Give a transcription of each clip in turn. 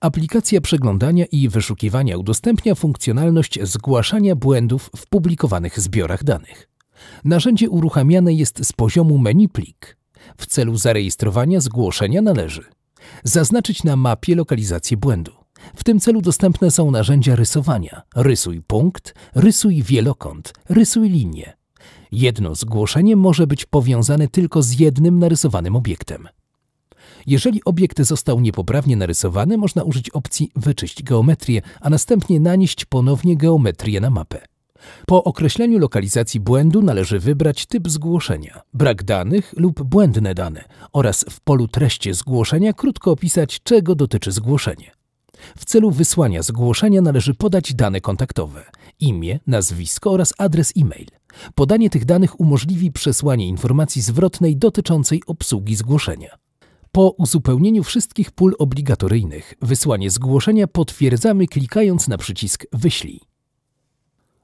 Aplikacja przeglądania i wyszukiwania udostępnia funkcjonalność zgłaszania błędów w publikowanych zbiorach danych. Narzędzie uruchamiane jest z poziomu menu plik. W celu zarejestrowania zgłoszenia należy zaznaczyć na mapie lokalizację błędu. W tym celu dostępne są narzędzia rysowania: rysuj punkt, rysuj wielokąt, rysuj linię. Jedno zgłoszenie może być powiązane tylko z jednym narysowanym obiektem. Jeżeli obiekt został niepoprawnie narysowany, można użyć opcji Wyczyść geometrię, a następnie nanieść ponownie geometrię na mapę. Po określeniu lokalizacji błędu należy wybrać typ zgłoszenia, brak danych lub błędne dane oraz w polu treści zgłoszenia krótko opisać, czego dotyczy zgłoszenie. W celu wysłania zgłoszenia należy podać dane kontaktowe imię, nazwisko oraz adres e-mail. Podanie tych danych umożliwi przesłanie informacji zwrotnej dotyczącej obsługi zgłoszenia. Po uzupełnieniu wszystkich pól obligatoryjnych wysłanie zgłoszenia potwierdzamy klikając na przycisk Wyślij.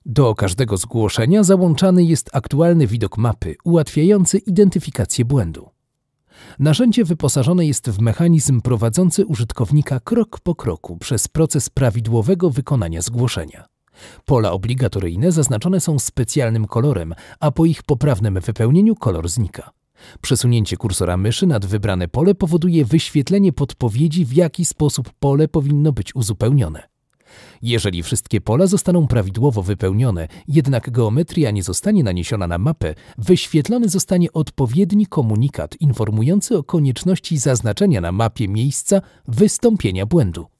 Do każdego zgłoszenia załączany jest aktualny widok mapy, ułatwiający identyfikację błędu. Narzędzie wyposażone jest w mechanizm prowadzący użytkownika krok po kroku przez proces prawidłowego wykonania zgłoszenia. Pola obligatoryjne zaznaczone są specjalnym kolorem, a po ich poprawnym wypełnieniu kolor znika. Przesunięcie kursora myszy nad wybrane pole powoduje wyświetlenie podpowiedzi, w jaki sposób pole powinno być uzupełnione. Jeżeli wszystkie pola zostaną prawidłowo wypełnione, jednak geometria nie zostanie naniesiona na mapę, wyświetlony zostanie odpowiedni komunikat informujący o konieczności zaznaczenia na mapie miejsca wystąpienia błędu.